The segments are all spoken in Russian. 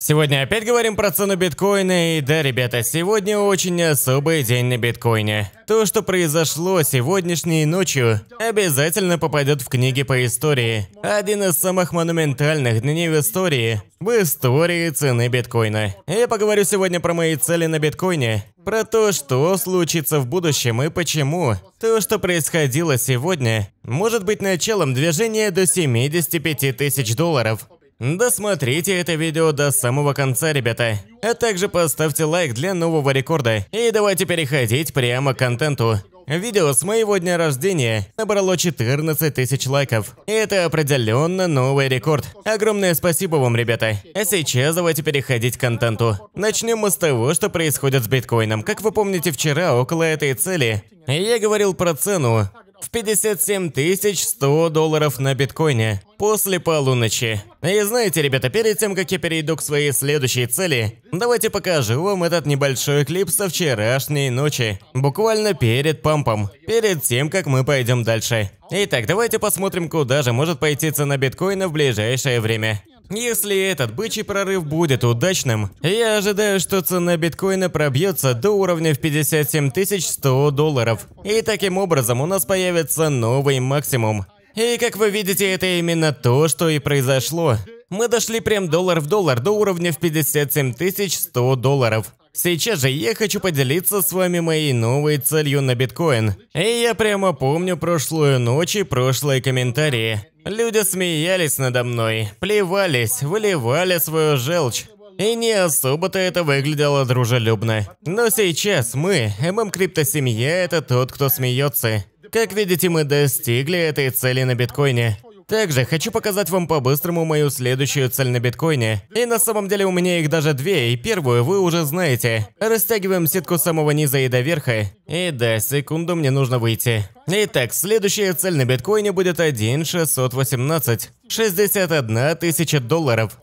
Сегодня опять говорим про цену биткоина, и да, ребята, сегодня очень особый день на биткоине. То, что произошло сегодняшней ночью, обязательно попадет в книги по истории. Один из самых монументальных дней в истории, в истории цены биткоина. Я поговорю сегодня про мои цели на биткоине, про то, что случится в будущем и почему. То, что происходило сегодня, может быть началом движения до 75 тысяч долларов. Досмотрите это видео до самого конца, ребята. А также поставьте лайк для нового рекорда. И давайте переходить прямо к контенту. Видео с моего дня рождения набрало 14 тысяч лайков. И это определенно новый рекорд. Огромное спасибо вам, ребята. А сейчас давайте переходить к контенту. Начнем мы с того, что происходит с биткоином. Как вы помните, вчера около этой цели я говорил про цену, 57 тысяч 100 долларов на биткоине после полуночи. И знаете, ребята, перед тем, как я перейду к своей следующей цели, давайте покажу вам этот небольшой клип со вчерашней ночи. Буквально перед пампом, перед тем, как мы пойдем дальше. Итак, давайте посмотрим, куда же может пойти цена биткоина в ближайшее время. Если этот бычий прорыв будет удачным, я ожидаю, что цена биткоина пробьется до уровня в 57 100 долларов. И таким образом у нас появится новый максимум. И как вы видите, это именно то, что и произошло. Мы дошли прям доллар в доллар до уровня в 57 100 долларов. Сейчас же я хочу поделиться с вами моей новой целью на биткоин. И я прямо помню прошлую ночь и прошлые комментарии. Люди смеялись надо мной, плевались, выливали свою желчь. И не особо-то это выглядело дружелюбно. Но сейчас мы, ММ семья это тот, кто смеется. Как видите, мы достигли этой цели на биткоине. Также хочу показать вам по-быстрому мою следующую цель на биткоине. И на самом деле у меня их даже две, и первую вы уже знаете. Растягиваем сетку с самого низа и до верха. И да, секунду мне нужно выйти. Итак, следующая цель на биткоине будет 1,618. 61 тысяча долларов.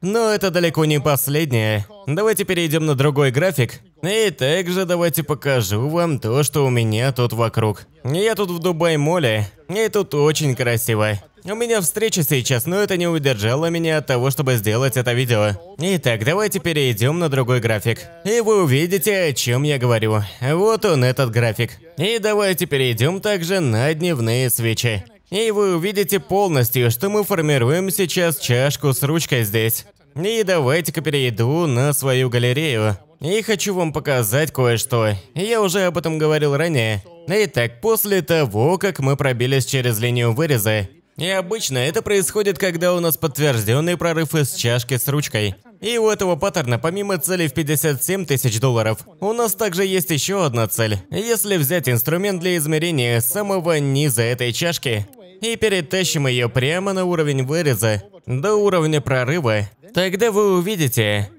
Но это далеко не последнее. Давайте перейдем на другой график. И также давайте покажу вам то, что у меня тут вокруг. Я тут в Дубай-моле, и тут очень красиво. У меня встреча сейчас, но это не удержало меня от того, чтобы сделать это видео. Итак, давайте перейдем на другой график. И вы увидите, о чем я говорю. Вот он, этот график. И давайте перейдем также на дневные свечи. И вы увидите полностью, что мы формируем сейчас чашку с ручкой здесь. И давайте-ка перейду на свою галерею. И хочу вам показать кое-что. Я уже об этом говорил ранее. Итак, после того, как мы пробились через линию выреза, и обычно это происходит, когда у нас подтвержденный прорыв из чашки с ручкой. И у этого паттерна, помимо цели в 57 тысяч долларов, у нас также есть еще одна цель. Если взять инструмент для измерения самого низа этой чашки и перетащим ее прямо на уровень выреза, до уровня прорыва, тогда вы увидите,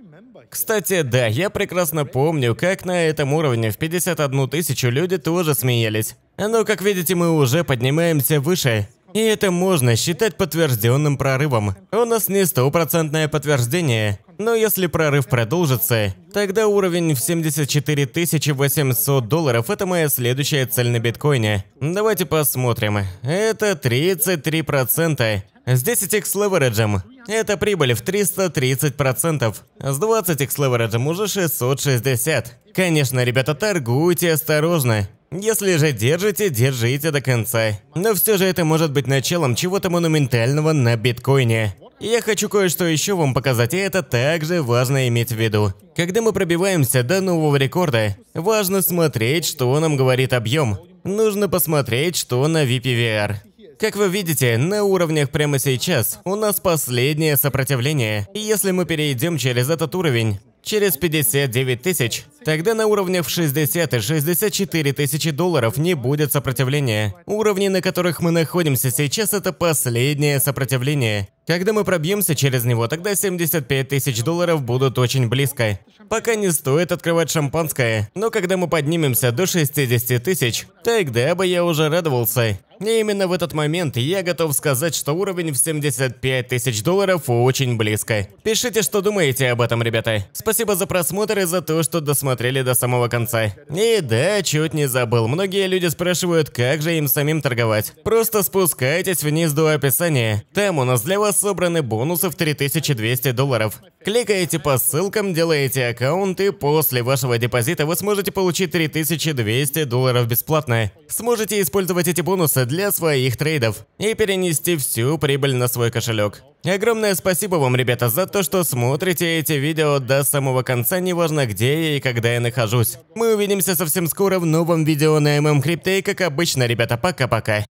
кстати, да, я прекрасно помню, как на этом уровне в 51 тысячу люди тоже смеялись. Но, как видите, мы уже поднимаемся выше. И это можно считать подтвержденным прорывом. У нас не стопроцентное подтверждение, но если прорыв продолжится, тогда уровень в 74 800 долларов – это моя следующая цель на биткоине. Давайте посмотрим. Это 33%. С 10x левереджем. Это прибыль в 330%. С 20x левереджем уже 660. Конечно, ребята, торгуйте осторожно. Если же держите, держите до конца. Но все же это может быть началом чего-то монументального на биткоине. Я хочу кое-что еще вам показать, и это также важно иметь в виду. Когда мы пробиваемся до нового рекорда, важно смотреть, что нам говорит объем. Нужно посмотреть, что на VPVR. Как вы видите, на уровнях прямо сейчас у нас последнее сопротивление. И если мы перейдем через этот уровень, через 59 тысяч. Тогда на уровне в 60 и 64 тысячи долларов не будет сопротивления. Уровни, на которых мы находимся сейчас, это последнее сопротивление. Когда мы пробьемся через него, тогда 75 тысяч долларов будут очень близко. Пока не стоит открывать шампанское, но когда мы поднимемся до 60 тысяч, тогда бы я уже радовался. И именно в этот момент я готов сказать, что уровень в 75 тысяч долларов очень близко. Пишите, что думаете об этом, ребята. Спасибо за просмотр и за то, что досмотрели до самого конца. И да, чуть не забыл. Многие люди спрашивают, как же им самим торговать. Просто спускайтесь вниз до описания. Там у нас для вас собраны бонусы в 3200 долларов. Кликаете по ссылкам, делаете аккаунт, и после вашего депозита вы сможете получить 3200 долларов бесплатно. Сможете использовать эти бонусы для своих трейдов и перенести всю прибыль на свой кошелек. Огромное спасибо вам, ребята, за то, что смотрите эти видео до самого конца, неважно где я и когда я нахожусь. Мы увидимся совсем скоро в новом видео на ММ Крипте, и как обычно, ребята, пока-пока.